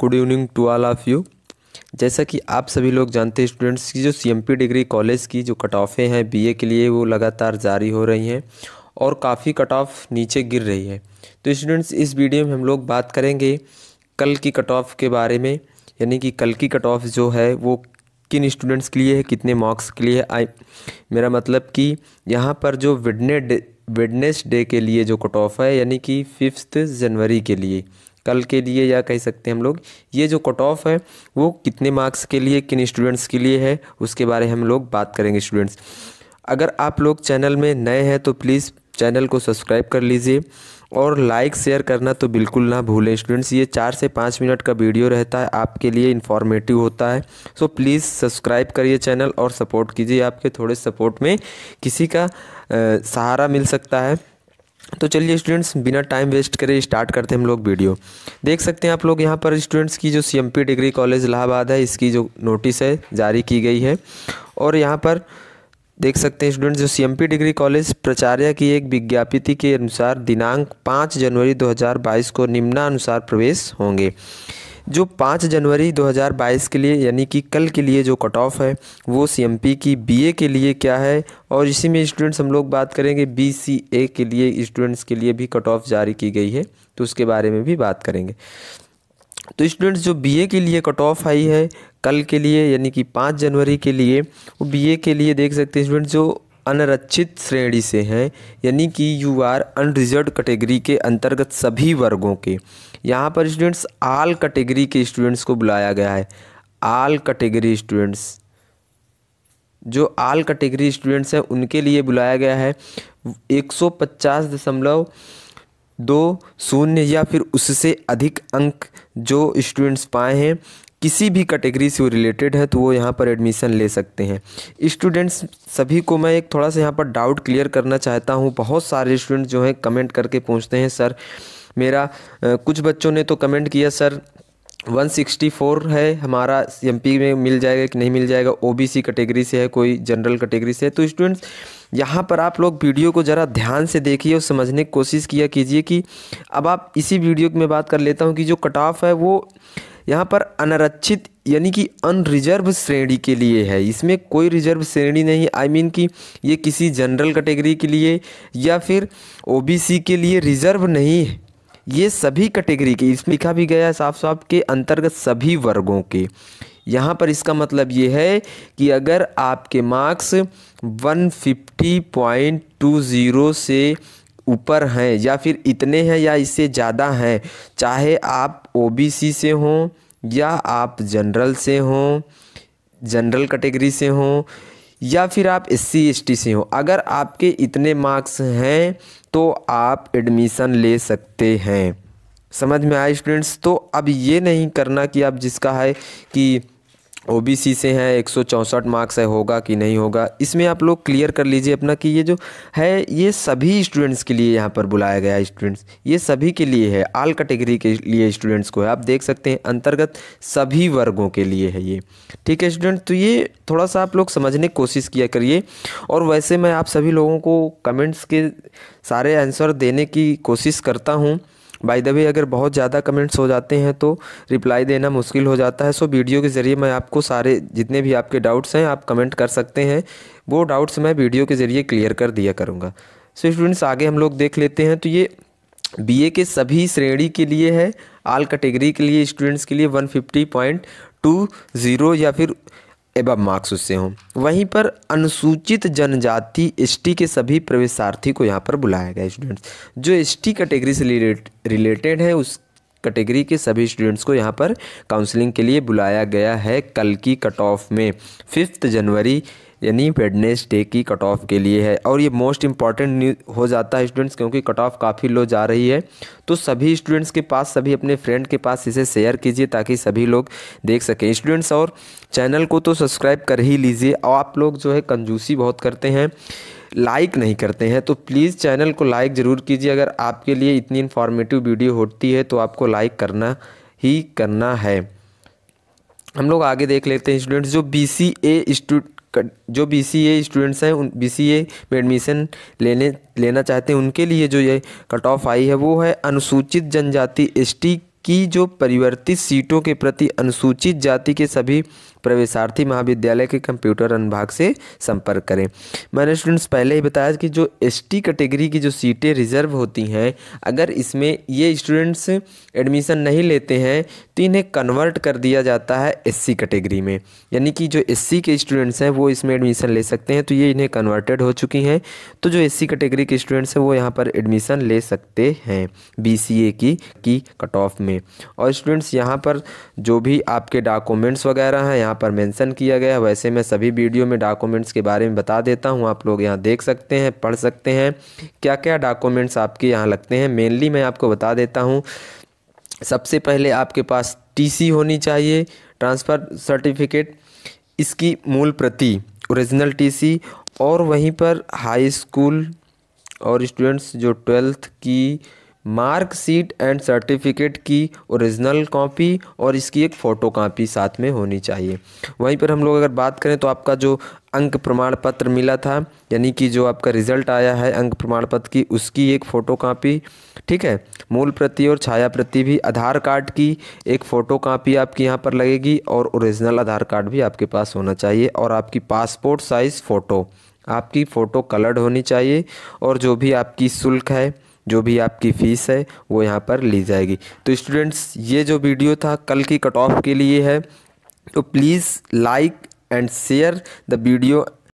good evening to all of you जैसा कि आप सभी लोग जानते हैं स्टूडेंट्स की जो सी डिग्री कॉलेज की जो कट ऑफ़ें हैं बीए के लिए वो लगातार जारी हो रही हैं और काफ़ी कट ऑफ नीचे गिर रही है तो स्टूडेंट्स इस वीडियो में हम लोग बात करेंगे कल की कट ऑफ के बारे में यानी कि कल की कट ऑफ जो है वो किन स्टूडेंट्स के लिए है कितने मार्क्स के लिए आई मेरा मतलब कि यहाँ पर जो विडने विडनेस डे के लिए जो कट ऑफ है यानी कि फिफ्थ जनवरी के लिए कल के लिए या कह सकते हैं हम लोग ये जो कट ऑफ है वो कितने मार्क्स के लिए किन स्टूडेंट्स के लिए है उसके बारे में हम लोग बात करेंगे स्टूडेंट्स अगर आप लोग चैनल में नए हैं तो प्लीज़ चैनल को सब्सक्राइब कर लीजिए और लाइक शेयर करना तो बिल्कुल ना भूलें स्टूडेंट्स ये चार से पाँच मिनट का वीडियो रहता है आपके लिए इन्फॉर्मेटिव होता है सो प्लीज़ सब्सक्राइब करिए चैनल और सपोर्ट कीजिए आपके थोड़े सपोर्ट में किसी का आ, सहारा मिल सकता है तो चलिए स्टूडेंट्स बिना टाइम वेस्ट करे स्टार्ट करते हैं हम लोग वीडियो देख सकते हैं आप लोग यहाँ पर स्टूडेंट्स की जो सी डिग्री कॉलेज इलाहाबाद है इसकी जो नोटिस है जारी की गई है और यहाँ पर देख सकते हैं स्टूडेंट्स जो सीएमपी डिग्री कॉलेज प्राचार्य की एक विज्ञापिति के अनुसार दिनांक पाँच जनवरी दो को निम्नानुसार प्रवेश होंगे जो पाँच जनवरी 2022 के लिए यानी कि कल के लिए जो कट ऑफ है वो सी की बी के लिए क्या है और इसी में स्टूडेंट्स हम लोग बात करेंगे बी के लिए स्टूडेंट्स के लिए भी कट ऑफ जारी की गई है तो उसके बारे में भी बात करेंगे तो स्टूडेंट्स जो बीए के लिए कट ऑफ आई है कल के लिए यानी कि पाँच जनवरी के लिए वो बीए के लिए देख सकते हैं स्टूडेंट्स जो अनरक्षित श्रेणी से हैं यानी कि यू आर अनरिजर्व कैटेगरी के अंतर्गत सभी वर्गों के यहाँ पर स्टूडेंट्स आल कैटेगरी के स्टूडेंट्स को बुलाया गया है आल कैटेगरी स्टूडेंट्स जो आल कैटेगरी स्टूडेंट्स हैं उनके लिए बुलाया गया है एक सौ पचास दशमलव दो शून्य या फिर उससे अधिक अंक जो स्टूडेंट्स पाए हैं किसी भी कैटेगरी से वो रिलेटेड है तो वो यहाँ पर एडमिशन ले सकते हैं स्टूडेंट्स सभी को मैं एक थोड़ा सा यहाँ पर डाउट क्लियर करना चाहता हूँ बहुत सारे स्टूडेंट जो हैं कमेंट करके पूछते हैं सर मेरा कुछ बच्चों ने तो कमेंट किया सर 164 है हमारा एम में मिल जाएगा कि नहीं मिल जाएगा ओ बी कैटेगरी से है कोई जनरल कैटेगरी से है तो स्टूडेंट्स यहाँ पर आप लोग वीडियो को ज़रा ध्यान से देखिए और समझने की कोशिश किया कीजिए कि अब आप इसी वीडियो में बात कर लेता हूँ कि जो कट ऑफ है वो यहाँ पर अनारक्षित यानी कि अनरिजर्व श्रेणी के लिए है इसमें कोई रिजर्व श्रेणी नहीं आई I मीन mean कि ये किसी जनरल कैटेगरी के लिए या फिर ओबीसी के लिए रिजर्व नहीं है ये सभी कैटेगरी के इसमें लिखा भी गया है साफ साफ के अंतर्गत सभी वर्गों के यहाँ पर इसका मतलब ये है कि अगर आपके मार्क्स 150.20 से ऊपर हैं या फिर इतने हैं या इससे ज़्यादा हैं चाहे आप ओबीसी से हों या आप जनरल से हों जनरल कैटेगरी से हों या फिर आप एस सी एस टी से हो अगर आपके इतने मार्क्स हैं तो आप एडमिशन ले सकते हैं समझ में आए स्टूडेंट्स तो अब ये नहीं करना कि आप जिसका है कि ओबीसी से हैं एक मार्क्स है होगा कि नहीं होगा इसमें आप लोग क्लियर कर लीजिए अपना कि ये जो है ये सभी स्टूडेंट्स के लिए यहाँ पर बुलाया गया है स्टूडेंट्स ये सभी के लिए है आल कैटेगरी के लिए स्टूडेंट्स को है आप देख सकते हैं अंतर्गत सभी वर्गों के लिए है ये ठीक है स्टूडेंट तो ये थोड़ा सा आप लोग समझने की कोशिश किया करिए और वैसे मैं आप सभी लोगों को कमेंट्स के सारे आंसर देने की कोशिश करता हूँ बाय द वे अगर बहुत ज़्यादा कमेंट्स हो जाते हैं तो रिप्लाई देना मुश्किल हो जाता है सो वीडियो के ज़रिए मैं आपको सारे जितने भी आपके डाउट्स हैं आप कमेंट कर सकते हैं वो डाउट्स मैं वीडियो के ज़रिए क्लियर कर दिया करूँगा सो स्टूडेंट्स आगे हम लोग देख लेते हैं तो ये बी के सभी श्रेणी के लिए है आल कैटेगरी के लिए स्टूडेंट्स के लिए one fifty point two zero या फिर एवं मार्क्स उससे हों वहीं पर अनुसूचित जनजाति एसटी के सभी प्रवेशार्थी को यहाँ पर बुलाया गया स्टूडेंट्स जो एसटी कैटेगरी से रिलेटेड है उस कैटेगरी के सभी स्टूडेंट्स को यहाँ पर काउंसलिंग के लिए बुलाया गया है कल की कट ऑफ में फिफ्थ जनवरी यानी वेडनेस डे की कट ऑफ के लिए है और ये मोस्ट इंपॉर्टेंट न्यूज हो जाता है स्टूडेंट्स क्योंकि कट ऑफ काफ़ी लो जा रही है तो सभी स्टूडेंट्स के पास सभी अपने फ्रेंड के पास इसे शेयर कीजिए ताकि सभी लोग देख सकें स्टूडेंट्स और चैनल को तो सब्सक्राइब कर ही लीजिए और आप लोग जो है कंजूसी बहुत करते हैं लाइक नहीं करते हैं तो प्लीज़ चैनल को लाइक ज़रूर कीजिए अगर आपके लिए इतनी इन्फॉर्मेटिव वीडियो होती है तो आपको लाइक करना ही करना है हम लोग आगे देख लेते हैं स्टूडेंट्स जो बी सी ए जो बी सी ए स्टूडेंट्स हैं उन बी सी ए में एडमिशन लेने लेना चाहते हैं उनके लिए जो ये कट ऑफ आई है वो है अनुसूचित जनजाति एस टी की जो परिवर्तित सीटों के प्रति अनुसूचित जाति के सभी प्रवेशार्थी महाविद्यालय के कंप्यूटर अनुभाग से संपर्क करें मैंने स्टूडेंट्स पहले ही बताया कि जो एस कैटेगरी की जो सीटें रिजर्व होती हैं अगर इसमें ये स्टूडेंट्स एडमिशन नहीं लेते हैं तो इन्हें कन्वर्ट कर दिया जाता है एस कैटेगरी में यानी कि जो एस के स्टूडेंट्स हैं वो इसमें एडमिशन ले सकते हैं तो ये इन्हें कन्वर्टेड हो चुकी हैं तो जो एस कैटेगरी के स्टूडेंट्स हैं वो यहाँ पर एडमिशन ले सकते हैं बी की की कट ऑफ में और स्टूडेंट्स यहाँ पर जो भी आपके डॉक्यूमेंट्स वगैरह हैं यहाँ पर मेंशन किया गया है वैसे मैं सभी वीडियो में डॉक्यूमेंट्स के बारे में बता देता हूँ आप लोग यहाँ देख सकते हैं पढ़ सकते हैं क्या क्या डॉक्यूमेंट्स आपके यहाँ लगते हैं मेनली मैं आपको बता देता हूँ सबसे पहले आपके पास टी होनी चाहिए ट्रांसफ़र सर्टिफिकेट इसकी मूल प्रति ओरिजिनल टी और वहीं पर हाई स्कूल और स्टूडेंट्स जो ट्वेल्थ की मार्कशीट एंड सर्टिफिकेट की ओरिजिनल कॉपी और इसकी एक फ़ोटो कापी साथ में होनी चाहिए वहीं पर हम लोग अगर बात करें तो आपका जो अंक प्रमाण पत्र मिला था यानी कि जो आपका रिजल्ट आया है अंक प्रमाण पत्र की उसकी एक फ़ोटो कापी ठीक है मूल प्रति और छाया प्रति भी आधार कार्ड की एक फ़ोटो कापी आपकी यहाँ पर लगेगी और ओरिजिनल आधार कार्ड भी आपके पास होना चाहिए और आपकी पासपोर्ट साइज़ फ़ोटो आपकी फ़ोटो कलर्ड होनी चाहिए और जो भी आपकी शुल्क है जो भी आपकी फ़ीस है वो यहाँ पर ली जाएगी तो स्टूडेंट्स ये जो वीडियो था कल की कट ऑफ के लिए है तो please like and share the video